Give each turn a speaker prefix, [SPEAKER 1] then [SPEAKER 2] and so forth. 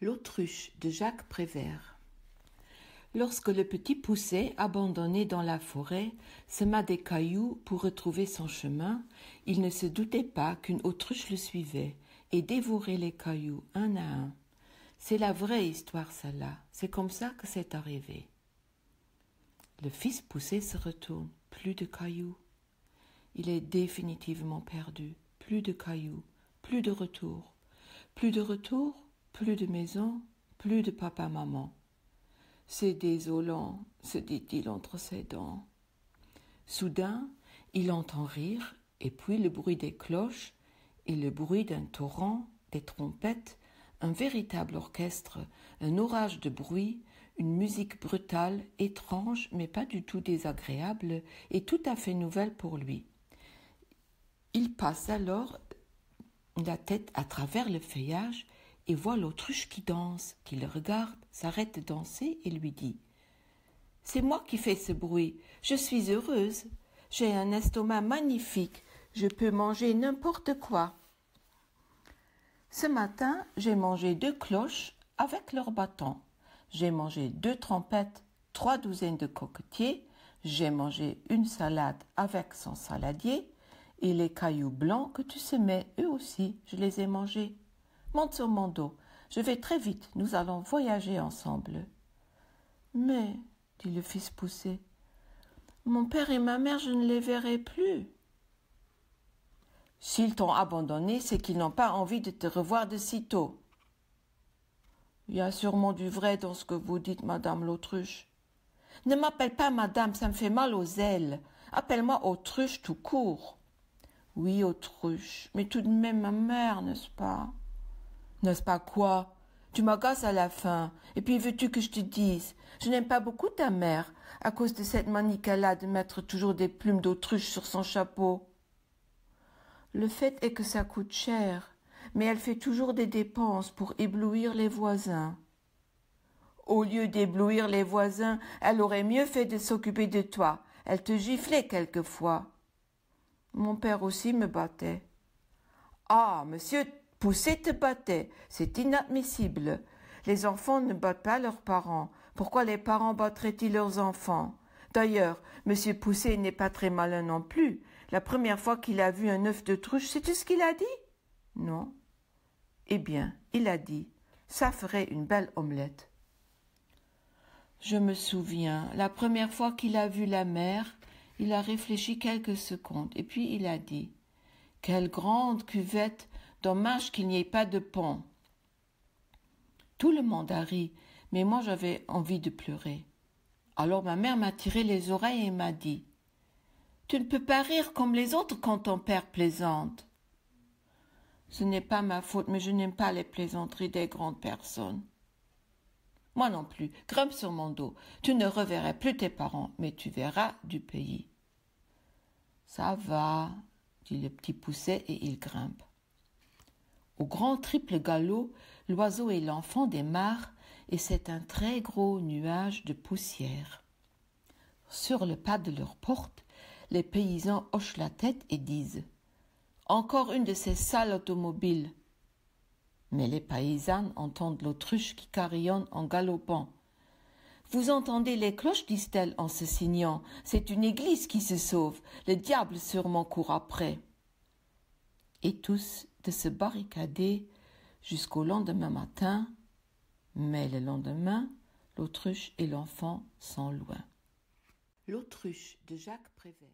[SPEAKER 1] L'autruche de Jacques Prévert. Lorsque le petit pousset, abandonné dans la forêt, sema des cailloux pour retrouver son chemin, il ne se doutait pas qu'une autruche le suivait et dévorait les cailloux un à un. C'est la vraie histoire, celle-là. C'est comme ça que c'est arrivé. Le fils poussé se retourne. Plus de cailloux. Il est définitivement perdu. Plus de cailloux. Plus de retour. Plus de retour plus de maison, plus de papa-maman. C'est désolant, se dit-il entre ses dents. Soudain, il entend rire, et puis le bruit des cloches, et le bruit d'un torrent, des trompettes, un véritable orchestre, un orage de bruit, une musique brutale, étrange, mais pas du tout désagréable, et tout à fait nouvelle pour lui. Il passe alors la tête à travers le feuillage et voit l'autruche qui danse, qui le regarde, s'arrête de danser et lui dit C'est moi qui fais ce bruit, je suis heureuse, j'ai un estomac magnifique, je peux manger n'importe quoi. Ce matin, j'ai mangé deux cloches avec leurs bâtons, j'ai mangé deux trompettes, trois douzaines de coquetiers, j'ai mangé une salade avec son saladier, et les cailloux blancs que tu semais, eux aussi, je les ai mangés. Monte sur mon dos. Je vais très vite. Nous allons voyager ensemble. Mais, dit le fils poussé, mon père et ma mère, je ne les verrai plus. S'ils t'ont abandonné, c'est qu'ils n'ont pas envie de te revoir de si tôt. »« Il y a sûrement du vrai dans ce que vous dites, madame l'autruche. Ne m'appelle pas madame, ça me fait mal aux ailes. Appelle-moi autruche tout court. Oui, autruche, mais tout de même ma mère, n'est-ce pas? N'est-ce pas quoi Tu m'agaces à la fin. Et puis veux-tu que je te dise Je n'aime pas beaucoup ta mère, à cause de cette manie là de mettre toujours des plumes d'autruche sur son chapeau. Le fait est que ça coûte cher, mais elle fait toujours des dépenses pour éblouir les voisins. Au lieu d'éblouir les voisins, elle aurait mieux fait de s'occuper de toi. Elle te giflait quelquefois. Mon père aussi me battait. Ah, monsieur Pousset te battait, c'est inadmissible. Les enfants ne battent pas leurs parents. Pourquoi les parents battraient-ils leurs enfants D'ailleurs, Monsieur Pousset n'est pas très malin non plus. La première fois qu'il a vu un œuf de truche, c'est tout ce qu'il a dit Non. Eh bien, il a dit Ça ferait une belle omelette. Je me souviens, la première fois qu'il a vu la mer, il a réfléchi quelques secondes, et puis il a dit Quelle grande cuvette Dommage qu'il n'y ait pas de pont. Tout le monde a ri, mais moi j'avais envie de pleurer. Alors ma mère m'a tiré les oreilles et m'a dit Tu ne peux pas rire comme les autres quand ton père plaisante. Ce n'est pas ma faute, mais je n'aime pas les plaisanteries des grandes personnes. Moi non plus, grimpe sur mon dos. Tu ne reverras plus tes parents, mais tu verras du pays. Ça va, dit le petit pousset et il grimpe. Au grand triple galop, l'oiseau et l'enfant démarrent et c'est un très gros nuage de poussière. Sur le pas de leur porte, les paysans hochent la tête et disent Encore une de ces sales automobiles. Mais les paysannes entendent l'autruche qui carillonne en galopant. Vous entendez les cloches, disent-elles en se signant. C'est une église qui se sauve. Le diable sûrement court après. Et tous se barricader jusqu'au lendemain matin, mais le lendemain, l'autruche et l'enfant sont loin. L'autruche de Jacques Prévert.